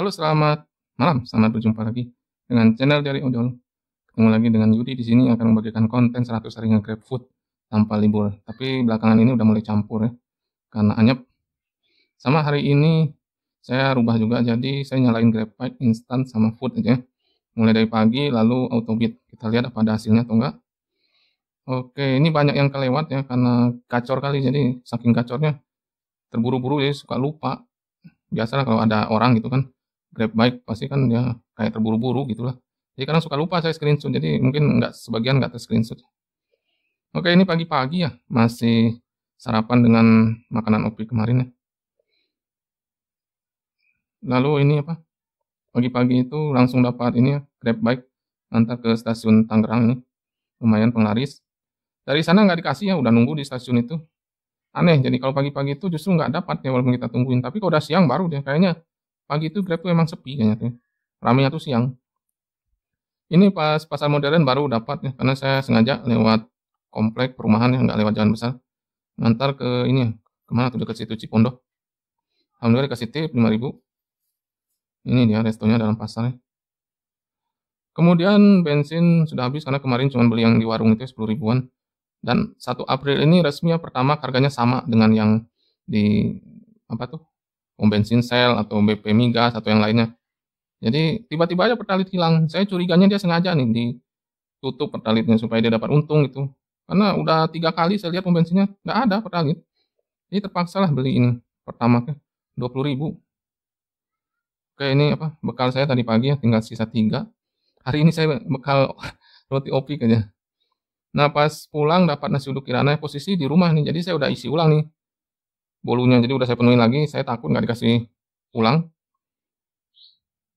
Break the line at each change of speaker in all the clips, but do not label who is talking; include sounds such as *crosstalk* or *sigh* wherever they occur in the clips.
Halo, selamat malam. Selamat berjumpa lagi dengan channel dari Ojol. Ketemu lagi dengan Yudi di sini akan membagikan konten 100 hari grab food tanpa libur. Tapi belakangan ini udah mulai campur ya. Karena anyep. Sama hari ini saya rubah juga jadi saya nyalain grab GrabFood instan sama food aja. Mulai dari pagi lalu auto beat. Kita lihat apa ada hasilnya atau enggak. Oke, ini banyak yang kelewat ya karena kacor kali jadi saking kacornya terburu-buru ya suka lupa. Biasalah kalau ada orang gitu kan grab bike pasti kan ya kayak terburu-buru gitulah jadi kadang suka lupa saya screenshot jadi mungkin nggak sebagian nggak terscreenshot oke ini pagi-pagi ya masih sarapan dengan makanan opi kemarin ya lalu ini apa pagi-pagi itu langsung dapat ini ya grab bike antar ke stasiun Tangerang nih lumayan penglaris dari sana nggak dikasih ya udah nunggu di stasiun itu aneh jadi kalau pagi-pagi itu justru nggak dapat ya walaupun kita tungguin tapi kalau udah siang baru deh kayaknya pagi itu Grab tuh emang sepi kayaknya tuh. Ramenya tuh siang. Ini pas pasar modern baru dapat ya, karena saya sengaja lewat komplek perumahan yang nggak lewat jalan besar. Ngantar ke ini ya, kemana tuh dekat situ Cipondo. Alhamdulillah dikasih tip 5000 Ini dia restonya dalam pasar ya. Kemudian bensin sudah habis karena kemarin cuma beli yang di warung itu 10 ya, ribuan. Dan satu April ini resmi ya, pertama harganya sama dengan yang di apa tuh bensin sel atau BP migas atau yang lainnya. Jadi tiba-tiba aja pertalit hilang. Saya curiganya dia sengaja nih ditutup pertalitnya supaya dia dapat untung gitu. Karena udah tiga kali saya lihat pom bensinnya nggak ada pertalit. ini terpaksa lah beli ini pertama ke dua puluh ribu. Oke ini apa bekal saya tadi pagi ya tinggal sisa tiga. Hari ini saya bekal *laughs* roti opik aja. Nah pas pulang dapat nasi uduk kirana posisi di rumah nih jadi saya udah isi ulang nih bolunya jadi udah saya penuhi lagi saya takut nggak dikasih ulang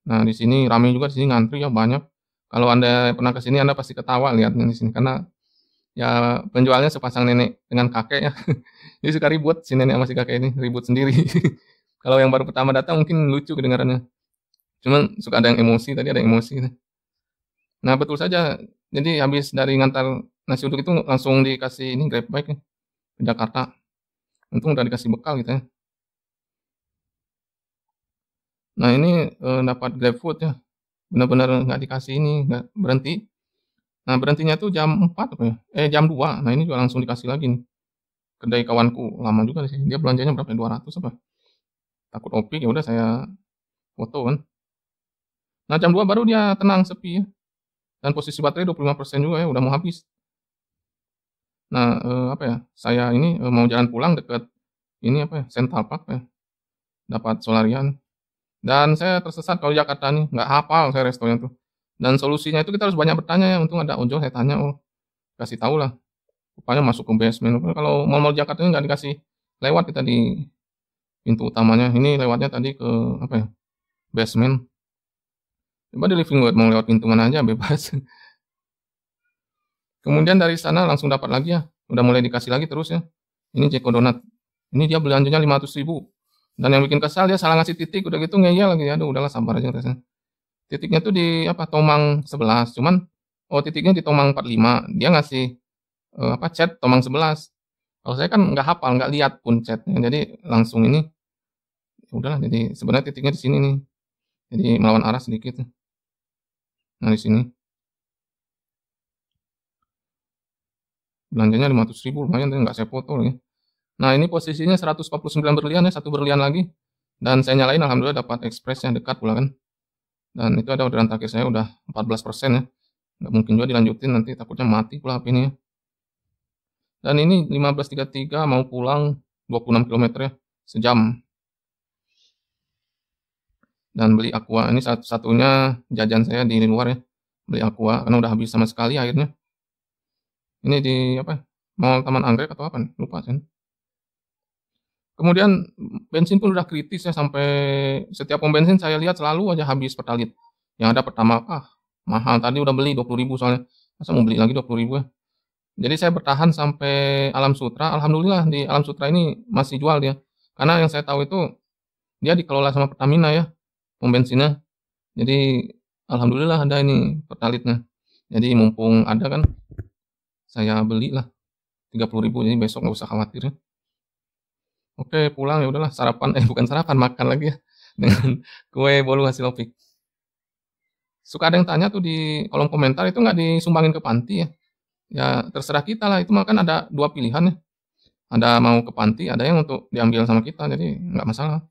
nah di sini rame juga di sini ngantri ya banyak kalau anda pernah ke sini anda pasti ketawa lihatnya di sini karena ya penjualnya sepasang nenek dengan kakek ya *laughs* jadi suka ribut si nenek sama si kakek ini ribut sendiri *laughs* kalau yang baru pertama datang mungkin lucu kedengarannya cuman suka ada yang emosi tadi ada yang emosi nah betul saja jadi habis dari ngantar nasi uduk itu langsung dikasih ini grab bike ya, ke Jakarta untung udah dikasih bekal gitu ya nah ini e, dapat food ya benar-benar nggak dikasih ini nggak berhenti nah berhentinya tuh jam 4 apa ya? eh jam 2 nah ini juga langsung dikasih lagi nih kedai kawanku lama juga sih dia belanjanya berapa 200 ya? apa takut opik ya udah saya foto kan nah jam 2 baru dia tenang sepi ya dan posisi baterai 25% juga ya udah mau habis Nah, eh, apa ya? Saya ini eh, mau jalan pulang dekat ini apa ya? Central Park ya. Dapat solarian. Dan saya tersesat kalau Jakarta nih, nggak hafal saya restonya tuh. Dan solusinya itu kita harus banyak bertanya ya. Untung ada ojol saya tanya, oh kasih tahu lah. Rupanya masuk ke basement. Kalau mal-mal Jakarta ini nggak dikasih lewat kita di pintu utamanya. Ini lewatnya tadi ke apa ya? Basement. Coba di living mau lewat pintu mana aja bebas. *laughs* Kemudian dari sana langsung dapat lagi ya. Udah mulai dikasih lagi terus ya. Ini Ceko Donat. Ini dia belanjanya 500 ribu. Dan yang bikin kesal dia salah ngasih titik. Udah gitu ngeyel lagi. Aduh udahlah sabar aja. Rasanya. Titiknya tuh di apa Tomang 11. Cuman oh titiknya di Tomang 45. Dia ngasih eh, apa chat Tomang 11. Kalau saya kan nggak hafal, nggak lihat pun chatnya. Jadi langsung ini ya udahlah. Jadi sebenarnya titiknya di sini nih. Jadi melawan arah sedikit. Nah di sini. belanjanya 500 ribu lumayan tapi nggak saya foto ya. Nah ini posisinya 149 berlian ya satu berlian lagi dan saya nyalain alhamdulillah dapat ekspres yang dekat pula kan dan itu ada orderan terakhir saya udah 14% ya nggak mungkin juga dilanjutin nanti takutnya mati pula HP ini ya. dan ini 15.33 mau pulang 26 km ya sejam dan beli aqua ini satu satunya jajan saya di luar ya beli aqua karena udah habis sama sekali akhirnya ini di apa? Mall Taman Anggrek atau apa? Lupa sih Kemudian bensin pun udah kritis ya sampai setiap pom bensin saya lihat selalu aja habis pertalit. Yang ada pertama ah mahal tadi udah beli 20 ribu soalnya masa mau beli lagi 20 ribu ya. Jadi saya bertahan sampai Alam Sutra. Alhamdulillah di Alam Sutra ini masih jual dia. Karena yang saya tahu itu dia dikelola sama Pertamina ya pom bensinnya. Jadi alhamdulillah ada ini pertalitnya. Jadi mumpung ada kan saya belilah 30 ribu jadi besok nggak usah khawatir ya. Oke pulang ya udahlah sarapan eh bukan sarapan makan lagi ya dengan kue bolu hasil opik. Suka ada yang tanya tuh di kolom komentar itu nggak disumbangin ke panti ya. Ya terserah kita lah itu makan ada dua pilihan ya. Ada mau ke panti, ada yang untuk diambil sama kita jadi nggak masalah.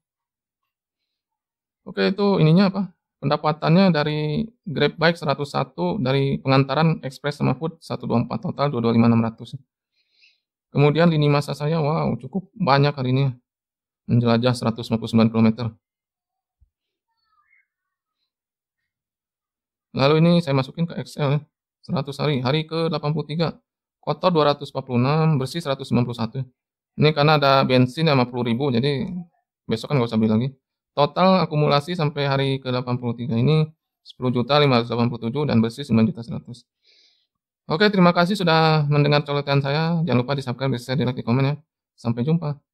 Oke itu ininya apa? Pendapatannya dari Grab Bike 101, dari pengantaran Express sama Food 124, total 225.600. Kemudian lini masa saya, wow cukup banyak hari ini. Ya. Menjelajah 159 km. Lalu ini saya masukin ke Excel 100 ya, hari, hari ke 83. Kotor 246, bersih 191. Ini karena ada bensin 50.000 jadi besok kan nggak usah beli lagi. Total akumulasi sampai hari ke-83 ini 10.587 dan bersih 9.100. Oke, terima kasih sudah mendengar colotan saya. Jangan lupa di subscribe, di share, di like, di komen ya. Sampai jumpa.